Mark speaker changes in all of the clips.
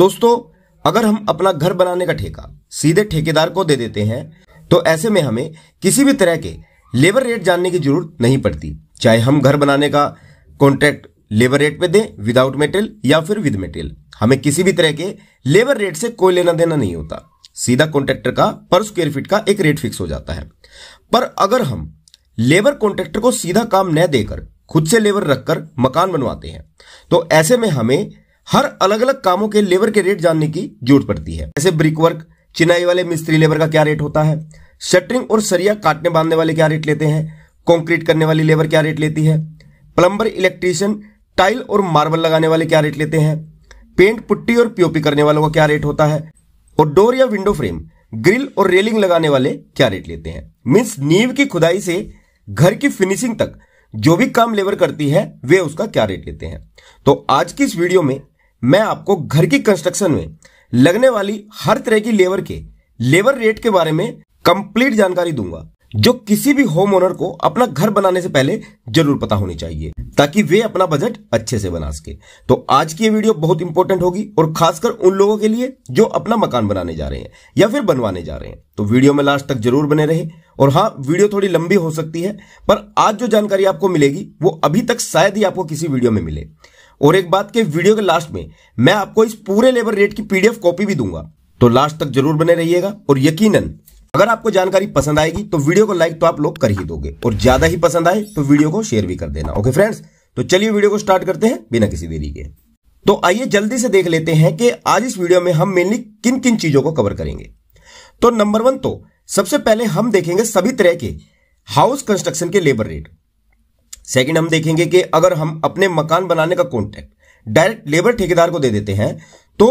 Speaker 1: दोस्तों अगर हम अपना घर बनाने का ठेका सीधे ठेकेदार को दे देते हैं तो ऐसे में हमें किसी भी तरह के लेबर रेट जानने की जरूरत नहीं पड़ती चाहे हम घर बनाने का कॉन्ट्रैक्ट लेबर रेट पे दें विदाउट मेटेरियल या फिर विद मेटेरियल हमें किसी भी तरह के लेबर रेट से कोई लेना देना नहीं होता सीधा कॉन्ट्रैक्टर का पर स्क्वेयर फीट का एक रेट फिक्स हो जाता है पर अगर हम लेबर कॉन्ट्रैक्टर को सीधा काम न देकर खुद से लेबर रखकर मकान बनवाते हैं तो ऐसे में हमें हर अलग अलग कामों के लेबर के रेट जानने की जरूरत पड़ती है जैसे ब्रिक वर्क चिनाई वाले मिस्त्री लेबर का क्या रेट होता है शटरिंग और सरिया काटने बांधने वाले क्या रेट लेते हैं कॉन्क्रीट करने वाली लेबर क्या रेट लेती है प्लम्बर इलेक्ट्रीशियन टाइल और मार्बल लगाने वाले क्या रेट लेते हैं पेंट पुट्टी और पीओपी करने वालों का क्या रेट होता है और डोर या विंडो फ्रेम ग्रिल और रेलिंग लगाने वाले क्या रेट लेते हैं मीन्स नींव की खुदाई से घर की फिनिशिंग तक जो भी काम लेबर करती है वे उसका क्या रेट लेते हैं तो आज की इस वीडियो में मैं आपको घर की कंस्ट्रक्शन में लगने वाली हर तरह की लेबर के लेबर रेट के बारे में कंप्लीट जानकारी दूंगा जो किसी भी होम ओनर को अपना घर बनाने से पहले जरूर पता होनी चाहिए ताकि वे अपना बजट अच्छे से बना सके तो आज की ये वीडियो बहुत इंपॉर्टेंट होगी और खासकर उन लोगों के लिए जो अपना मकान बनाने जा रहे हैं या फिर बनवाने जा रहे हैं तो वीडियो में लास्ट तक जरूर बने रहे और हाँ वीडियो थोड़ी लंबी हो सकती है पर आज जो जानकारी आपको मिलेगी वो अभी तक शायद ही आपको किसी वीडियो में मिले और एक बात के वीडियो के लास्ट में मैं आपको इस पूरे लेबर रेट की पीडीएफ कॉपी भी दूंगा तो लास्ट तक जरूर बने रहिएगा और यकीनन अगर आपको जानकारी पसंद आएगी तो वीडियो को लाइक तो आप लोग कर ही दोगे और ज्यादा ही पसंद आए तो वीडियो को शेयर भी कर देना ओके फ्रेंड्स तो चलिए वीडियो को स्टार्ट करते हैं बिना किसी देरी के तो आइए जल्दी से देख लेते हैं कि आज इस वीडियो में हम मेनली किन किन चीजों को कवर करेंगे तो नंबर वन तो सबसे पहले हम देखेंगे सभी तरह के हाउस कंस्ट्रक्शन के लेबर रेट सेकंड हम देखेंगे कि अगर हम अपने मकान बनाने का कॉन्ट्रैक्ट डायरेक्ट लेबर ठेकेदार को दे देते हैं तो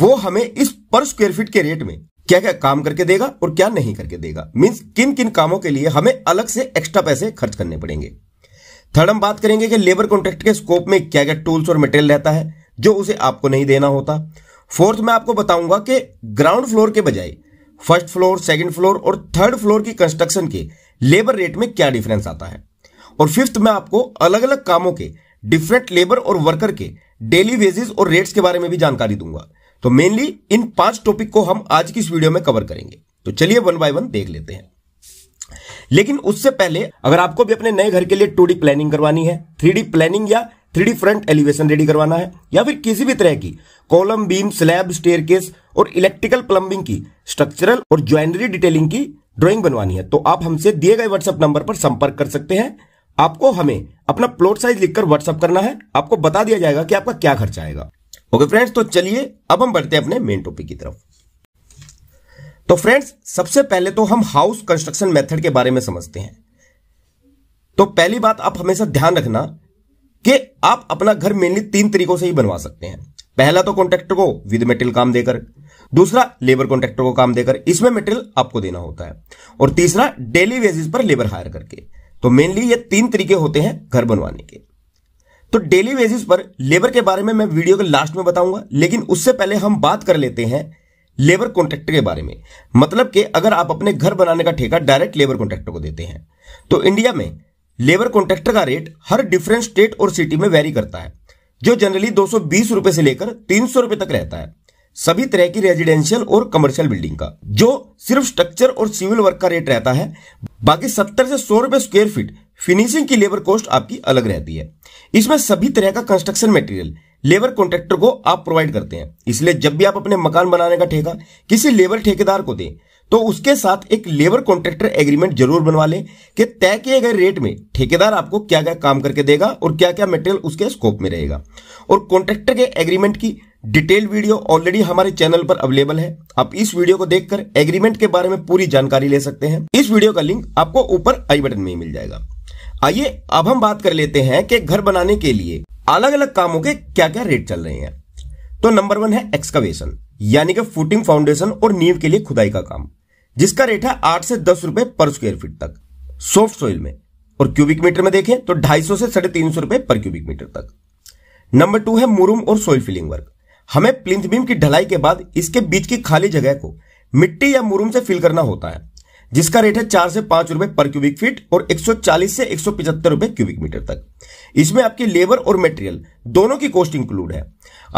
Speaker 1: वो हमें इस पर स्क्वायर फीट के रेट में क्या क्या काम करके देगा और क्या नहीं करके देगा मीन्स किन किन कामों के लिए हमें अलग से एक्स्ट्रा पैसे खर्च करने पड़ेंगे थर्ड हम बात करेंगे कि लेबर कॉन्ट्रैक्ट के स्कोप में क्या क्या टूल्स और मटेरियल रहता है जो उसे आपको नहीं देना होता फोर्थ मैं आपको बताऊंगा कि ग्राउंड फ्लोर के बजाय फर्स्ट फ्लोर सेकंड फ्लोर और थर्ड फ्लोर की कंस्ट्रक्शन के लेबर रेट में क्या डिफरेंस आता है और फिफ्थ में आपको अलग अलग कामों के डिफरेंट लेबर और वर्कर के डेली वेजेस और रेट्स के बारे में भी जानकारी दूंगा तो मेनली इन पांच टॉपिक को हम आज की इस वीडियो में कवर करेंगे तो चलिए वन बाय वन देख लेते हैं लेकिन उससे पहले अगर आपको भी अपने नए घर के लिए टू प्लानिंग करवानी है थ्री प्लानिंग या थ्री फ्रंट एलिवेशन रेडी करवाना है या फिर किसी भी तरह की कॉलम बीम स्लैब स्टेयर और इलेक्ट्रिकल प्लम्बिंग की स्ट्रक्चरल और ज्वेलरी डिटेलिंग की ड्राइंग बनवानी है तो आप हमसे दिए गए व्हाट्सएप नंबर पर संपर्क कर सकते हैं आपको हमें अपना प्लॉट साइज लिखकर व्हाट्सअप करना है आपको बता दिया जाएगा कि आपका क्या खर्चा आएगा ओके फ्रेंड्स तो चलिए अब हम बढ़ते हैं अपने मेन टॉपिक की तरफ तो फ्रेंड्स सबसे पहले तो हम हाउस कंस्ट्रक्शन मेथड के बारे में समझते हैं तो पहली बात आप हमेशा ध्यान रखना कि आप अपना घर मेनली तीन तरीकों से ही बनवा सकते हैं पहला तो कॉन्ट्रेक्टर को विद मेटेरियल काम देकर दूसरा लेबर कॉन्ट्रेक्टर को काम देकर इसमें मेटेरियल आपको देना होता है और तीसरा डेली बेसिस पर लेबर हायर करके तो मेनली ये तीन तरीके होते हैं घर बनवाने के तो डेली बेसिस पर लेबर के बारे में मैं वीडियो के लास्ट में बताऊंगा लेकिन उससे पहले हम बात कर लेते हैं लेबर कॉन्ट्रैक्टर के बारे में मतलब कि अगर आप अपने घर बनाने का ठेका डायरेक्ट लेबर कॉन्ट्रैक्टर को देते हैं तो इंडिया में लेबर कॉन्ट्रैक्टर का रेट हर डिफरेंट स्टेट और सिटी में वेरी करता है जो जनरली दो सौ से लेकर तीन सौ तक रहता है सभी तरह की रेजिडेंशियल और कमर्शियल बिल्डिंग का जो सिर्फ स्ट्रक्चर और सिविल वर्क का रेट रहता है बाकी सत्तर से सौ रुपए स्क्वेयर फीट फिनिशिंग की लेबर कॉस्ट आपकी अलग रहती है इसमें सभी तरह का कंस्ट्रक्शन मटेरियल लेबर कॉन्ट्रेक्टर को आप प्रोवाइड करते हैं इसलिए जब भी आप अपने मकान बनाने का ठेका किसी लेबर ठेकेदार को दें तो उसके साथ एक लेबर कॉन्ट्रेक्टर एग्रीमेंट जरूर बनवा लें कि तय किए गए रेट में ठेकेदार आपको क्या क्या काम करके देगा और क्या क्या मटेरियल उसके स्कोप में रहेगा और कॉन्ट्रेक्टर के एग्रीमेंट की डिटेल वीडियो ऑलरेडी हमारे चैनल पर अवेलेबल है आप इस वीडियो को देखकर एग्रीमेंट के बारे में पूरी जानकारी ले सकते हैं इस वीडियो का लिंक आपको ऊपर आई बटन में ही मिल जाएगा आइए अब हम बात कर लेते हैं कि घर बनाने के लिए अलग अलग कामों के क्या क्या रेट चल रहे हैं तो नंबर वन है एक्सकवेशन यानी कि फुटिंग फाउंडेशन और नींव के लिए खुदाई का काम जिसका रेट है आठ से दस रुपए पर स्क्वायर फीट तक सॉफ्ट सोइल में और क्यूबिक मीटर में देखें तो ढाई सौ से साढ़े तीन सौ रुपए पर क्यूबिक मीटर तक नंबर टू है मुरुम और सोइल फिलिंग वर्क हमें प्लिंथ बीम की ढलाई के बाद इसके बीच की खाली जगह को मिट्टी या मुरुम से फिल करना होता है जिसका रेट है चार से पांच रुपए पर क्यूबिक फीट और 140 से एक रुपए क्यूबिक मीटर तक इसमें आपकी लेबर और मटेरियल दोनों की कॉस्ट इंक्लूड है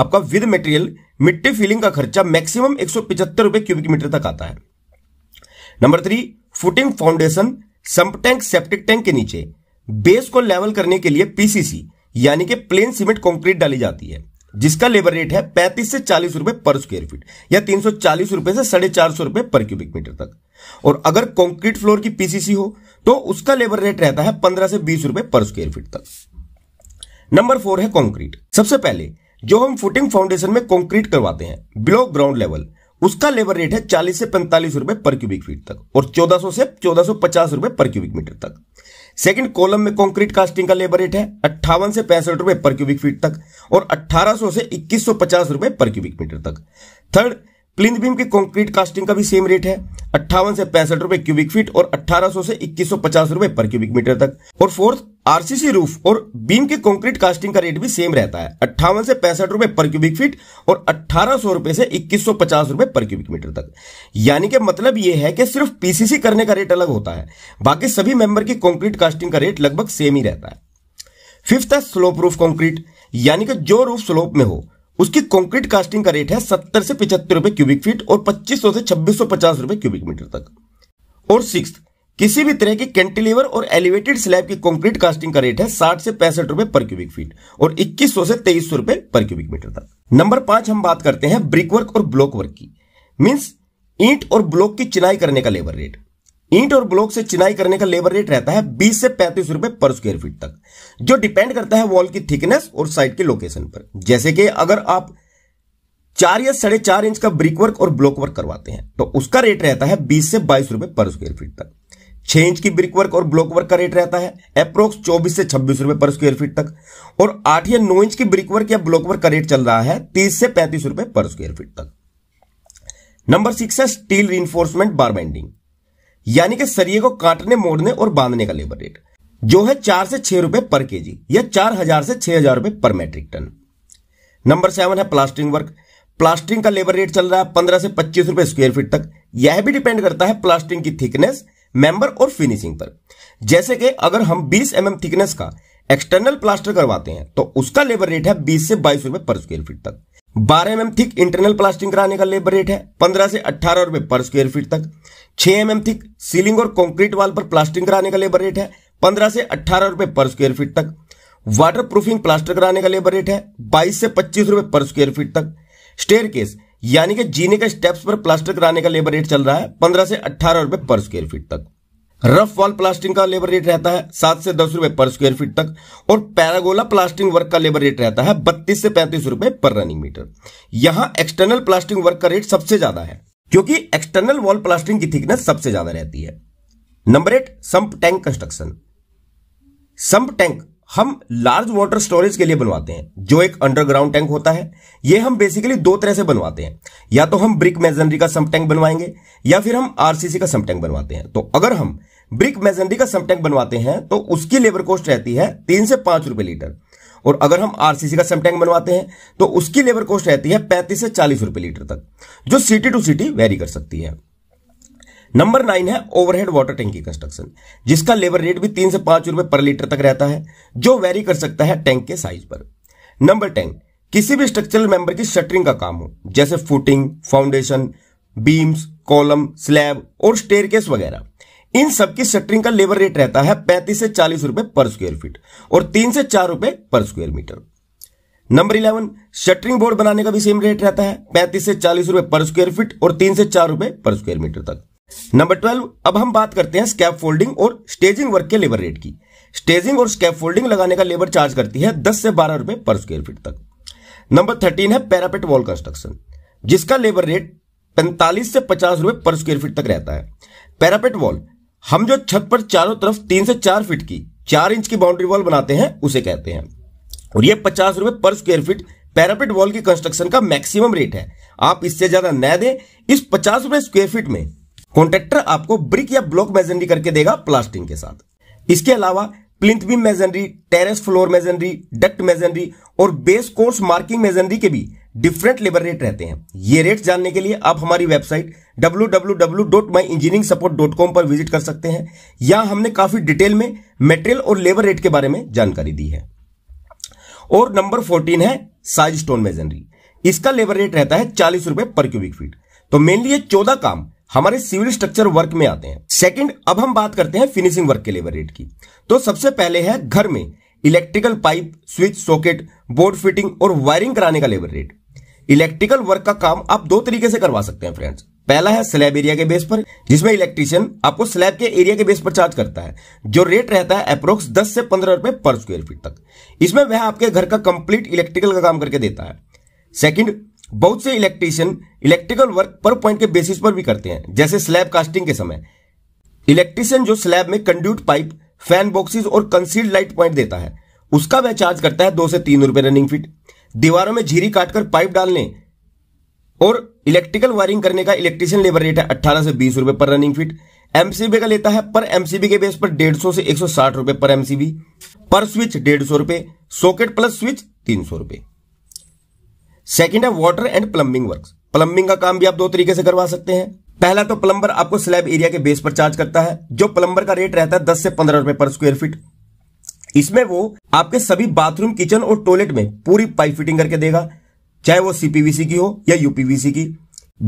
Speaker 1: आपका विद मटेरियल मिट्टी फिलिंग का खर्चा मैक्सिमम एक रुपए क्यूबिक मीटर तक आता है number three footing foundation sump tank septic tank के नीचे बेस को लेवल करने के लिए पीसीसी यानी कि प्लेन सीमेंट कंक्रीट डाली जाती है जिसका लेबर रेट है पैंतीस से चालीस रुपए पर स्क्वायर फीट या तीन सौ चालीस रुपए से साढ़े चार सौ रुपए पर क्यूबिक मीटर तक और अगर कंक्रीट फ्लोर की पीसीसी हो तो उसका लेबर रेट रहता है पंद्रह से बीस रुपए पर स्क्वायर फीट तक नंबर फोर है कंक्रीट सबसे पहले जो हम फुटिंग फाउंडेशन में कंक्रीट करवाते हैं बिलो ग्राउंड लेवल उसका लेबर रेट है चालीस से पैंतालीस रुपए पर क्यूबिक फीट तक और 1400 से 1450 रुपए पर क्यूबिक मीटर तक सेकंड कॉलम में कंक्रीट कास्टिंग का लेबर रेट है अट्ठावन से पैंसठ रुपए पर क्यूबिक फीट तक और 1800 से 2150 रुपए पर क्यूबिक मीटर तक थर्ड प्लिंथ बीम की कंक्रीट कास्टिंग का भी सेम रेट है अट्ठावन से पैंसठ रुपए क्यूबिक फीट और 1800 से 2150 रुपए पर क्यूबिक मीटर तक और फोर्थ आरसीसी रूफ और बीम के कंक्रीट कास्टिंग का रेट भी सेम रहता है अट्ठावन से पैंसठ रुपए पर क्यूबिक फीट और अट्ठारह सौ रुपए से इक्कीस सौ पचास रुपए पर क्यूबिक मीटर तक यानी कि मतलब यह है कि सिर्फ पीसीसी करने का रेट अलग होता है बाकी सभी मेंबर की कॉन्क्रीट कास्टिंग का रेट लगभग सेम ही रहता है फिफ्थ है स्लोप रूफ कॉन्क्रीट यानी कि जो रूफ स्लोप में हो उसकी कंक्रीट कास्टिंग का रेट है सत्तर से पिछहत्तर रुपए क्यूबिक फीट और पच्चीस सौ से छब्बीस सौ पचास रुपए क्यूबिक मीटर तक और सिक्स किसी भी तरह के कैंटिलीवर और एलिवेटेड स्लैब की कंक्रीट कास्टिंग का रेट है साठ से पैंसठ रुपए पर क्यूबिक फीट और इक्कीस सौ से तेईस सौ रुपए पर क्यूबिक मीटर तक नंबर पांच हम बात करते हैं ब्रिक वर्क और ब्लॉक वर्क की मीन्स ईंट और ब्लॉक की चिनाई करने का लेबर रेट ईंट और ब्लॉक से चिनाई करने का लेबर रेट रहता है 20 से पैंतीस रुपए पर स्क्वायर फीट तक जो डिपेंड करता है वॉल की थिकनेस और साइट के लोकेशन पर जैसे कि अगर आप चार या साढ़े चार इंच का ब्रिक वर्क और ब्लॉक वर्क करवाते हैं तो उसका रेट रहता है बीस से बाईस रुपए पर स्क्वायर फीट तक छह इंच की ब्रिक वर्क और ब्लॉक वर्क का रेट रहता है अप्रोक्स चौबीस से छब्बीस रुपए पर स्क्वायर फीट तक और आठ या नौ इंच की ब्रिक वर्क या ब्लॉक वर्क का रेट चल रहा है तीस से पैंतीस रुपए पर स्क्वायर फीट तक नंबर सिक्स है स्टील रिइंफोर्समेंट बार बाइंडिंग यानी कि सरिये को काटने मोड़ने और बांधने का लेबर रेट जो है चार से छह रुपए पर केजी या चार हजार से छह हजार रुपए पर मैट्रिक टन नंबर सेवन है प्लास्टरिंग वर्क प्लास्टरिंग का लेबर रेट चल रहा है पंद्रह से पच्चीस रुपए स्क्वायर फीट तक यह भी डिपेंड करता है प्लास्टरिंग की थिकनेस मेंबर और फिनिशिंग पर जैसे कि अगर हम बीस एम mm थिकनेस का एक्सटर्नल प्लास्टर करवाते हैं तो उसका लेबर रेट है बीस से बाईस रुपए पर स्क्वायर फीट तक बारह एम थिक इंटरनल प्लास्टिंग कराने का लेबर रेट है पंद्रह से अट्ठारह रुपए पर स्क्वायर फीट तक छह एम थिक सीलिंग और कंक्रीट वाल पर प्लास्टिंग कराने का लेबर रेट है पंद्रह से अट्ठारह रुपए पर स्क्वायर फीट तक वाटर प्रूफिंग प्लास्टर कराने का लेबर रेट है बाईस से पच्चीस रुपए पर स्क्वायर फीट तक स्टेयर केस यानी कि जीने के स्टेप्स पर प्लास्टर कराने का लेबर रेट चल रहा है पंद्रह से अट्ठारह रुपए पर स्क्वायर फीट तक रफ वॉल प्लास्टिंग का लेबर रेट रहता है सात से दस रुपए पर स्क्वायर फीट तक और पैरागोला प्लास्टिंग वर्क का लेबर रेट रहता है बत्तीस से पैंतीस रुपए पर रनिंग मीटर यहां एक्सटर्नल प्लास्टिंग वर्क का रेट सबसे ज्यादा है क्योंकि एक्सटर्नल वॉल प्लास्टिंग की थिकनेस सबसे ज्यादा रहती है number eight sump tank construction sump tank हम लार्ज वाटर स्टोरेज के लिए बनवाते हैं जो एक अंडरग्राउंड टैंक होता है ये हम बेसिकली दो तरह से बनवाते हैं या तो हम ब्रिक मेजनरी का सम टैंक बनवाएंगे या फिर हम आरसीसी का सम टैंक बनवाते हैं तो अगर हम ब्रिक मेजेंडी का सेमटैंक बनवाते हैं तो उसकी लेबर कॉस्ट रहती है तीन से पांच रुपए लीटर और अगर हम आरसीसी का सेमटैंक बनवाते हैं तो उसकी लेबर कॉस्ट रहती है पैंतीस से चालीस रुपए लीटर तक जो सिटी टू सिटी वेरी कर सकती है नंबर नाइन है ओवरहेड वाटर टैंक की कंस्ट्रक्शन जिसका लेबर रेट भी तीन से पांच रुपए पर लीटर तक रहता है जो वेरी कर सकता है टैंक के साइज पर नंबर टेन किसी भी स्ट्रक्चरल मेंबर की शटरिंग का काम हो जैसे footing foundation beams column slab और स्टेयरकेस वगैरह इन सबकी शटरिंग का लेबर रेट रहता है पैंतीस से चालीस रुपए पर स्क्वायर फीट और तीन से चार रुपए पर square metre number eleven shuttering board बनाने का भी सेम रेट रहता है पैंतीस से चालीस रुपए पर स्क्वायर फीट और तीन से चार रुपए पर स्क्वायर मीटर तक नंबर 12 अब हम बात करते हैं स्कैप फोल्डिंग और स्टेजिंग वर्क के लेबर रेट की स्टेजिंग और स्कैप फोल्डिंग लगाने का लेबर चार्ज करती है दस से बारह रुपए पर स्क्वायर फीट तक नंबर थर्टीन है पैरापेट वॉल कंस्ट्रक्शन जिसका लेबर रेट पैंतालीस से पचास रुपए पर स्क्वायर फीट तक रहता है पैरापेट वॉल हम जो छत पर चारों तरफ तीन से चार फीट की चार इंच की बाउंड्री वॉल बनाते हैं उसे कहते हैं और ये पचास रुपए पर स्क्वायर फीट पैरापिट वॉल की कंस्ट्रक्शन का मैक्सिमम रेट है आप इससे ज्यादा न दे इस पचास रुपए स्क्वायर फीट में कॉन्ट्रेक्टर आपको ब्रिक या ब्लॉक मेजनरी करके देगा प्लास्टिंग के साथ इसके अलावा plinth beam masonry terrace floor masonry duct masonry और बेस कोर्स मार्किंग मेजनरी के भी डिफरेंट लेबर रेट रहते हैं ये रेट जानने के लिए आप हमारी वेबसाइट www.myengineeringsupport.com पर विजिट कर सकते हैं यहां हमने काफी डिटेल में मेटेरियल और लेबर रेट के बारे में जानकारी दी है और नंबर फोर्टीन है साइज स्टोन मेजनरी इसका लेबर रेट रहता है चालीस रुपए पर क्यूबिक फीट तो मेनली ये चौदह काम हमारे सिविल स्ट्रक्चर वर्क में आते हैं सेकंड अब हम बात करते हैं फिनिशिंग वर्क के लेबर रेट की तो सबसे पहले है घर में electrical pipe switch socket board fitting और वायरिंग कराने का लेबर रेट इलेक्ट्रिकल वर्क का काम आप दो तरीके से करवा सकते हैं फ्रेंड्स पहला है स्लैब एरिया के बेस पर जिसमें इलेक्ट्रिशियन आपको स्लैब के एरिया के बेस पर चार्ज करता है जो रेट रहता है अप्रोक्स 10 से 15 रुपए पर स्क्वायर फीट तक इसमें वह आपके घर का कंप्लीट इलेक्ट्रिकल का काम करके देता है सेकंड बहुत से इलेक्ट्रिशियन इलेक्ट्रिकल वर्क पर पॉइंट के बेसिस पर भी करते हैं जैसे स्लैब कास्टिंग के समय इलेक्ट्रिशियन जो स्लैब में कंड्यूट पाइप फैन बॉक्सिस और कंसील्ड लाइट पॉइंट देता है उसका वह चार्ज करता है दो से तीन रुपए रनिंग फीट दीवारों में झीरी काटकर पाइप डालने और इलेक्ट्रिकल वायरिंग करने का इलेक्ट्रीशियन लेबर रेट है अट्ठारह से बीस रुपए पर रनिंग फिट एमसीबी का लेता है पर एमसीबी के बेस पर डेढ़ सौ से एक सौ साठ रुपए पर एमसीबी पर स्विच डेढ़ सौ रुपए सॉकेट प्लस स्विच तीन सौ रुपए सेकेंड है water and plumbing work plumbing का काम भी आप दो तरीके से करवा सकते हैं पहला तो प्लम्बर आपको स्लैब एरिया के बेस पर चार्ज करता है जो प्लम्बर का रेट रहता है दस से पंद्रह रुपए पर स्क्वायर फीट इसमें वो आपके सभी बाथरूम किचन और टॉयलेट में पूरी पाइप फिटिंग करके देगा चाहे वो सीपीवीसी की हो या यूपीवीसी की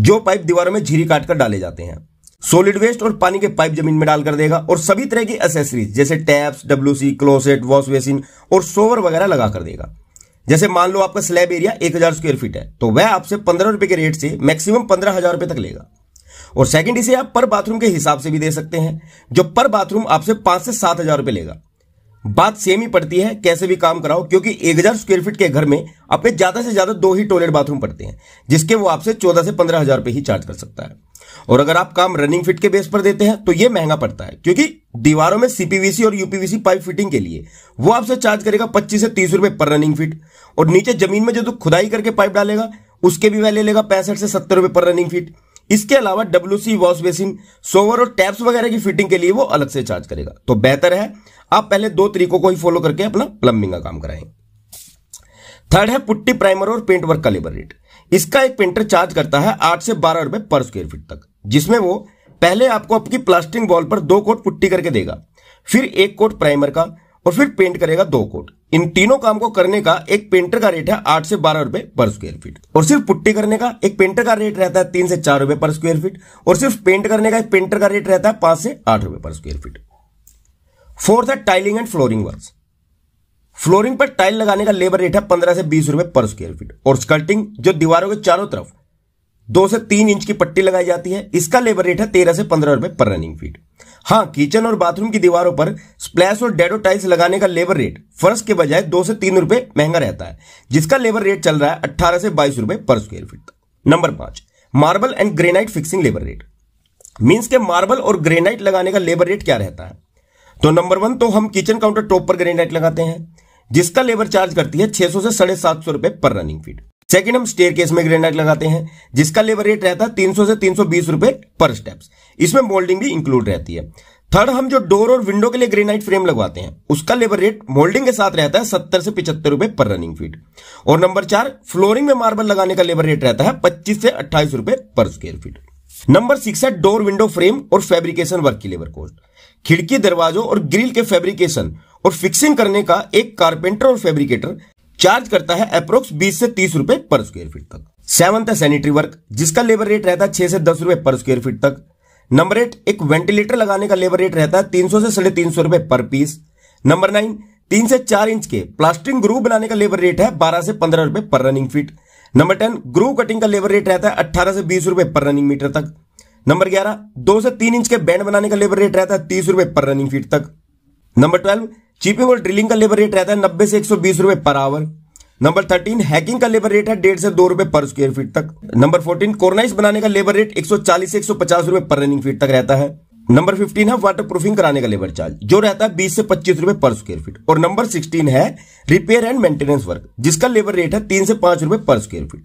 Speaker 1: जो पाइप दीवारों में झीरी काट कर डाले जाते हैं सॉलिड वेस्ट और पानी के पाइप जमीन में डाल कर देगा और सभी तरह की एसेसरीज जैसे taps C closet wash basin और सोवर वगैरह लगा कर देगा जैसे मान लो आपका स्लैब एरिया एक हजार स्क्वायर फीट है तो वह आपसे पंद्रह रुपए के रेट से मैक्सिमम पंद्रह हजार रुपए तक लेगा और सेकंड इसे आप पर बाथरूम के हिसाब से भी दे सकते हैं जो पर बाथरूम आपसे पांच से सात हजार रुपए लेगा बात सेम ही पड़ती है कैसे भी काम कराओ क्योंकि एक हजार स्क्वायर फीट के घर में आपके ज्यादा से ज्यादा दो ही टॉयलेट बाथरूम पड़ते हैं जिसके वो आपसे चौदह से पंद्रह हजार रुपये ही चार्ज कर सकता है और अगर आप काम रनिंग फिट के बेस पर देते हैं तो ये महंगा पड़ता है क्योंकि दीवारों में सीपीवीसी और यूपीवीसी पाइप फिटिंग के लिए वो आपसे चार्ज करेगा पच्चीस से तीस रुपए पर रनिंग फिट और नीचे जमीन में जो तो खुदाई करके पाइप डालेगा उसके भी वह लेगा पैंसठ से सत्तर रुपए पर रनिंग फिट इसके अलावा W C wash basin shower और टैप्स वगैरह की फिटिंग के लिए वो अलग से चार्ज करेगा तो बेहतर है आप पहले दो तरीकों को ही फॉलो करके अपना प्लम्बिंग का काम कराएं थर्ड है पुट्टी प्राइमर और पेंट वर्क का लेबर रेट इसका एक पेंटर चार्ज करता है आठ से बारह रुपए पर स्क्वायर फीट तक जिसमें वो पहले आपको आपकी प्लास्टिक बॉल पर दो कोट पुट्टी करके देगा फिर एक कोट प्राइमर का और फिर पेंट करेगा दो कोट इन तीनों काम को करने का एक पेंटर का रेट है आठ से बारह रुपए पर स्क्वायर फीट और सिर्फ पुट्टी करने का एक पेंटर का रेट रहता है तीन से चार रुपए पर स्क्वायर फीट और सिर्फ पेंट करने का एक पेंटर का रेट रहता है पांच से आठ रुपए पर स्क्वायर फीट फोर्थ है tiling and flooring work flooring पर टाइल लगाने का लेबर रेट है पंद्रह से बीस रुपए पर स्क्वायर फीट और स्कर्टिंग जो दीवारों के चारों तरफ दो से तीन इंच की पट्टी लगाई जाती है इसका लेबर रेट है तेरह से पंद्रह रुपए पर रनिंग फीट हाँ किचन और बाथरूम की दीवारों पर स्प्लैश और डेडो टाइल्स लगाने का लेबर रेट फर्श के बजाय दो से तीन रुपए महंगा रहता है जिसका लेबर रेट चल रहा है अट्ठारह से बाईस रुपए पर स्क्वायर फीट तक नंबर पांच marble and granite fixing labour rate means के मार्बल और ग्रेनाइट लगाने का लेबर रेट क्या रहता है तो नंबर वन तो हम किचन काउंटर टॉप पर ग्रेनाइट लगाते हैं जिसका लेबर चार्ज करती है 600 से साढ़े सात सौ रुपए पर रनिंग फीट सेकेंड हम स्टेयर केस में ग्रेनाइट लगाते हैं जिसका लेबर रेट रहता है 300 से 320 रुपए पर स्टेप्स इसमें मोल्डिंग भी इंक्लूड रहती है थर्ड हम जो डोर और विंडो के लिए ग्रेनाइट फ्रेम लगवाते हैं उसका लेबर रेट मोल्डिंग के साथ रहता है सत्तर से पिछहत्तर रुपए पर रनिंग फीट और नंबर चार फ्लोरिंग में मार्बल लगाने का लेबर रेट रहता है पच्चीस से अट्ठाईस रुपए पर स्क्वेयर फीट नंबर सिक्स है डोर विंडो फ्रेम और फैब्रिकेशन वर्क की लेबर कॉस्ट खिड़की दरवाजों और ग्रिल के फेब्रिकेशन और फिक्सिंग करने का एक कारपेंटर और फेब्रिकेटर चार्ज करता है अप्रोक्स 20 से 30 रुपए पर स्क्वायर फीट तक सेवंथ है सैनिटरी वर्क जिसका लेबर रेट रहता है छह से दस रुपए पर स्क्वायर फीट तक नंबर एट एक वेंटिलेटर लगाने का लेबर रेट रहता है तीन से साढ़े तीन रुपए पर पीस नंबर नाइन तीन से चार इंच के प्लास्टिक ग्रू बनाने का लेबर रेट है बारह से पंद्रह रुपए पर running feet number ten groove cutting का लेबर रेट रहता है अट्ठारह से बीस रुपए पर रनिंग मीटर तक नंबर ग्यारह दो से तीन इंच के बैंड बनाने का लेबर रेट रहता है तीस रुपए पर रनिंग फीट तक नंबर ट्वेल्व वर्ल्ड ड्रिलिंग का लेबर रेट रहता है नब्बे से एक सौ बीस रुपए पर आवर नंबर थर्टीन हैकिंग का लेबर रेट है डेढ़ से दो रुपए पर स्क्वायर फीट तक नंबर फोर्टीन कोर्नाइस बनाने का लेबर रेट 140 से 150 रुपए पर रनिंग फीट तक रहता है नंबर फिफ्टीन है वाटर प्रूफिंग कराने का लेबर चार्ज जो रहता है बीस से पच्चीस रुपए पर स्क्वायर फीट और नंबर सिक्सटीन है रिपेयर एंड मेंटेनेंस वर्क जिसका लेबर रेट है तीन से पांच रुपए पर स्क्वायर फीट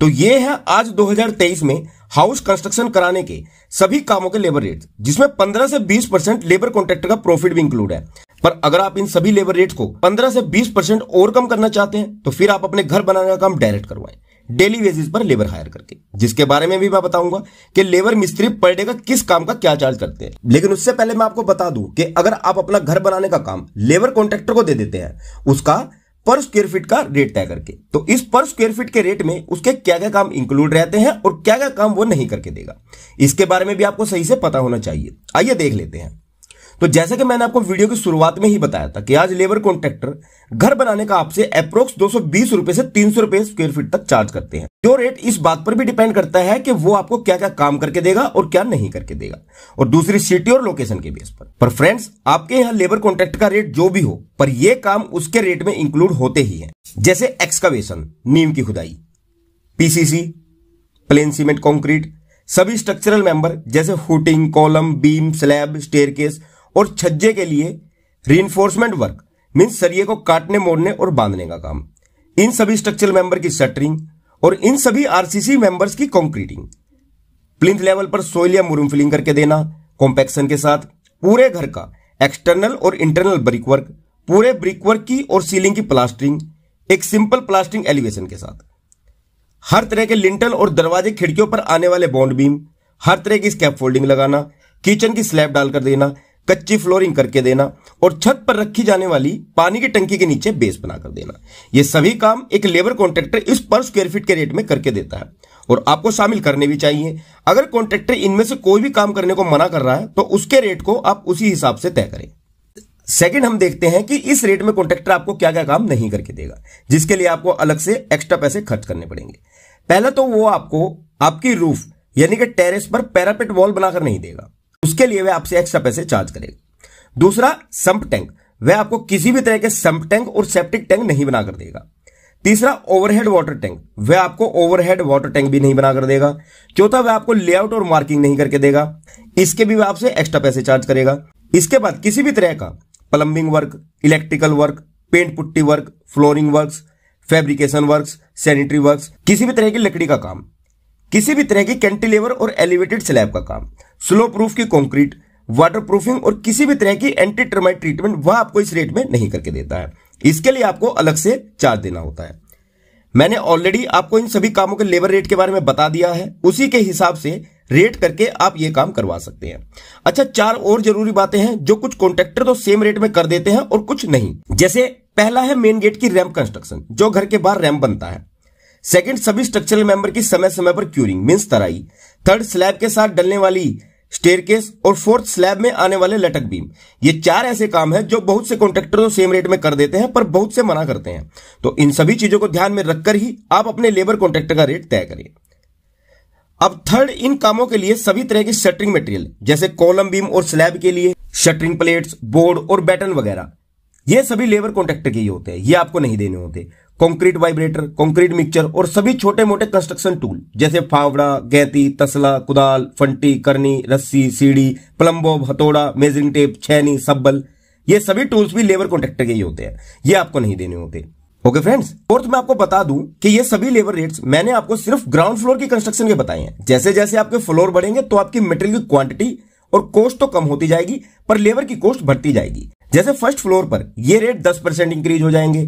Speaker 1: तो ये है आज 2023 में हाउस कंस्ट्रक्शन कराने के सभी कामों के लेबर रेट जिसमें 15 से 20 परसेंट लेबर कॉन्ट्रैक्टर का प्रॉफिट भी इंक्लूड है पर अगर आप इन सभी लेबर रेट को 15 से 20 परसेंट और कम करना चाहते हैं तो फिर आप अपने घर बनाने का काम डायरेक्ट करवाएं डेली बेसिस पर लेबर हायर करके जिसके बारे में भी मैं बताऊंगा कि लेबर मिस्त्री पर डे का किस काम का क्या चार्ज करते हैं लेकिन उससे पहले मैं आपको बता दूं कि अगर आप अपना घर बनाने का काम लेबर कॉन्ट्रेक्टर को दे देते हैं उसका पर स्क्वेयर फीट का रेट तय करके तो इस पर स्क्वेयर फीट के रेट में उसके क्या क्या काम इंक्लूड रहते हैं और क्या क्या काम वो नहीं करके देगा इसके बारे में भी आपको सही से पता होना चाहिए आइए देख लेते हैं तो जैसे कि मैंने आपको वीडियो की शुरुआत में ही बताया था कि आज लेबर कॉन्ट्रेक्टर घर बनाने का आपसे अप्रोक्स दो सौ से तीन सौ रुपए स्क्वायर फीट तक चार्ज करते हैं जो रेट इस बात पर भी डिपेंड करता है कि वो आपको क्या क्या काम करके देगा और क्या नहीं करके देगा और दूसरी सिटी और लोकेशन के बेस पर पर फ्रेंड्स आपके यहाँ लेबर कॉन्ट्रेक्ट का रेट जो भी हो पर यह काम उसके रेट में इंक्लूड होते ही है जैसे एक्सकावेशन नीम की खुदाई पीसीसी प्लेन सीमेंट कॉन्क्रीट सभी स्ट्रक्चरल मेंबर जैसे footing column beam slab staircase और छज्जे के लिए रीइन्फोर्समेंट वर्क मीन्स सरिये को काटने मोड़ने और बांधने का काम इन सभी स्ट्रक्चरल मेंबर की शटरिंग और इन सभी आरसीसी मेंबर्स की कॉन्क्रीटिंग प्लिंथ लेवल पर सोइल या मुरूम फिलिंग करके देना कॉम्पेक्शन के साथ पूरे घर का एक्सटर्नल और इंटरनल ब्रिक वर्क पूरे ब्रिक वर्क की और सीलिंग की प्लास्टरिंग एक सिंपल प्लास्टरिंग एलिवेशन के साथ हर तरह के लिंटल और दरवाजे खिड़कियों पर आने वाले बॉन्ड बीम हर तरह की स्कैप फोल्डिंग लगाना किचन की स्लैब डालकर देना कच्ची फ्लोरिंग करके देना और छत पर रखी जाने वाली पानी की टंकी के नीचे बेस बना कर देना ये सभी काम एक लेबर कॉन्ट्रेक्टर इस पर स्क्वेयर फीट के रेट में करके देता है और आपको शामिल करने भी चाहिए अगर कॉन्ट्रेक्टर इनमें से कोई भी काम करने को मना कर रहा है तो उसके रेट को आप उसी हिसाब से तय करें सेकेंड हम देखते हैं कि इस रेट में कॉन्ट्रेक्टर आपको क्या क्या काम नहीं करके देगा जिसके लिए आपको अलग से एक्स्ट्रा पैसे खर्च करने पड़ेंगे पहला तो वो आपको आपकी रूफ यानी कि टेरेस पर पैरापेट वॉल बनाकर नहीं देगा उसके लिए वह आपसे एक्स्ट्रा पैसे चार्ज करेगा दूसरा संप टैंक वह आपको किसी भी तरह के संप टैंक और सेप्टिक टैंक नहीं बनाकर देगा तीसरा ओवरहेड वाटर टैंक वह आपको ओवरहेड वाटर टैंक भी नहीं बनाकर देगा चौथा वह आपको लेआउट और मार्किंग नहीं करके देगा इसके भी वह आपसे एक्स्ट्रा पैसे चार्ज करेगा इसके बाद किसी भी तरह का plumbing work electrical work paint putty work flooring work fabrication work sanitary work किसी भी तरह की लकड़ी का काम किसी भी तरह की कैंटिलेवर और एलिवेटेड स्लैब का काम स्लो प्रूफ की कॉन्क्रीट वाटर प्रूफिंग और किसी भी तरह की एंटी टर्माइट ट्रीटमेंट वह आपको इस रेट में नहीं करके देता है इसके लिए आपको अलग से चार्ज देना होता है मैंने ऑलरेडी आपको इन सभी कामों के लेबर रेट के बारे में बता दिया है उसी के हिसाब से रेट करके आप ये काम करवा सकते हैं अच्छा चार और जरूरी बातें हैं जो कुछ कॉन्ट्रेक्टर तो सेम रेट में कर देते हैं और कुछ नहीं जैसे पहला है मेन गेट की रैम्प कंस्ट्रक्शन जो घर के बाहर रैम्प बनता है सेकंड सभी स्ट्रक्चरल मेंबर की समय समय पर क्यूरिंग मीन्स तराई थर्ड स्लैब के साथ डलने वाली स्टेरकेस और फोर्थ स्लैब में आने वाले लटक बीम ये चार ऐसे काम हैं जो बहुत से कॉन्ट्रेक्टर तो सेम रेट में कर देते हैं पर बहुत से मना करते हैं तो इन सभी चीजों को ध्यान में रखकर ही आप अपने लेबर कॉन्ट्रेक्टर का रेट तय करें अब थर्ड इन कामों के लिए सभी तरह के शटरिंग मटेरियल जैसे कॉलम बीम और स्लैब के लिए शटरिंग प्लेट्स बोर्ड और बैटन वगैरह ये सभी लेबर कॉन्ट्रेक्टर के ही होते हैं ये आपको नहीं देने होते कंक्रीट वाइब्रेटर कंक्रीट मिक्सचर और सभी छोटे मोटे कंस्ट्रक्शन टूल जैसे फावड़ा गैती तसला कुदाल फंटी करनी रस्सी सीढ़ी प्लम्बो हथौड़ा मेजरिंग टेप छैनी सब्बल ये सभी टूल्स भी लेबर कॉन्ट्रेक्टर के ही होते हैं ये आपको नहीं देने होते ओके फ्रेंड्स फोर्थ मैं आपको बता दूं कि ये सभी लेबर रेट्स मैंने आपको सिर्फ ग्राउंड फ्लोर की कंस्ट्रक्शन के बताए हैं जैसे जैसे आपके फ्लोर बढ़ेंगे तो आपकी मटेरियल की क्वांटिटी और कॉस्ट तो कम होती जाएगी पर लेबर की कॉस्ट बढ़ती जाएगी जैसे फर्स्ट फ्लोर पर ये रेट दस परसेंट इंक्रीज हो जाएंगे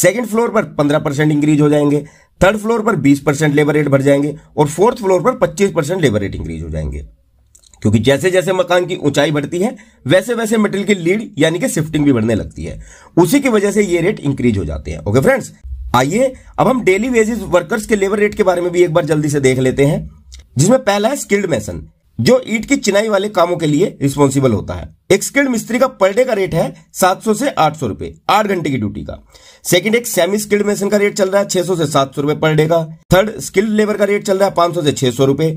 Speaker 1: सेकंड फ्लोर पर पंद्रह परसेंट इंक्रीज हो जाएंगे थर्ड फ्लोर पर बीस परसेंट लेबर रेट बढ़ जाएंगे और फोर्थ फ्लोर पर पच्चीस परसेंट लेबर रेट इंक्रीज हो जाएंगे क्योंकि जैसे जैसे मकान की ऊंचाई बढ़ती है वैसे वैसे मेटल की लीड यानी कि शिफ्टिंग भी बढ़ने लगती है उसी की वजह से ये रेट इंक्रीज हो जाते हैं ओके फ्रेंड्स आइए अब हम डेली वेजेस वर्कर्स के लेबर रेट के बारे में भी एक बार जल्दी से देख लेते हैं जिसमें पहला है स्किल्ड मैसन जो ईट की चिनाई वाले कामों के लिए रिस्पॉन्सिबल होता है एक स्किल्ड मिस्त्री का पर डे का रेट है 700 से 800 रुपए आठ घंटे की ड्यूटी का सेकंड एक सेमी स्किल्ड मेसन का रेट चल रहा है 600 से 700 रुपए पर डे का थर्ड स्किल्ड लेबर का रेट चल रहा है 500 से 600 रुपए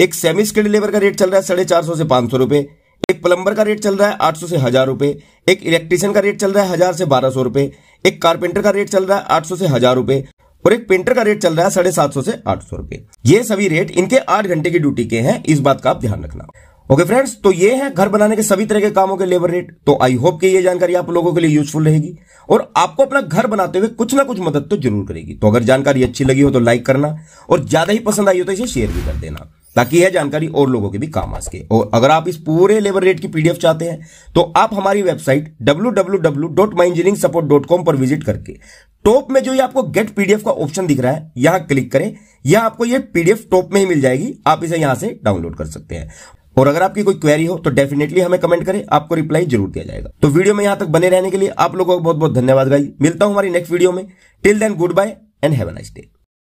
Speaker 1: एक सेमी स्किल्ड लेबर का रेट चल रहा है साढ़े चार से पांच सौ रुपए एक प्लम्बर का रेट चल रहा है आठ सौ से हजार रुपए एक इलेक्ट्रिशियन का रेट चल रहा है हजार से बारह सौ रुपए एक कारपेंटर का रेट चल रहा है आठ सौ से हजार रुपए और एक पेंटर का रेट चल रहा है साढ़े सात सौ से आठ सौ रुपए ये सभी रेट इनके आठ घंटे की ड्यूटी के हैं इस बात का आप ध्यान रखना ओके फ्रेंड्स तो ये है घर बनाने के सभी तरह के कामों के लेबर रेट तो आई होप कि ये जानकारी आप लोगों के लिए यूजफुल रहेगी और आपको अपना घर बनाते हुए कुछ ना कुछ मदद तो जरूर करेगी तो अगर जानकारी अच्छी लगी हो तो लाइक करना और ज्यादा ही पसंद आई हो तो इसे शेयर भी कर देना ताकि यह जानकारी और लोगों के भी काम आ सके और अगर आप इस पूरे लेबर रेट की पीडीएफ चाहते हैं तो आप हमारी वेबसाइट डब्ल्यू पर विजिट करके टॉप में जो ये आपको गेट पीडीएफ का ऑप्शन दिख रहा है यहां क्लिक करें यह आपको ये पीडीएफ टॉप में ही मिल जाएगी आप इसे यहां से डाउनलोड कर सकते हैं और अगर आपकी कोई क्वेरी हो तो डेफिनेटली हमें कमेंट करें आपको रिप्लाई जरूर दिया जाएगा तो वीडियो में यहां तक बने रहने के लिए आप लोगों को बहुत बहुत धन्यवाद भाई मिलता हूं हमारी नेक्स्ट वीडियो में till then good bye and have a nice day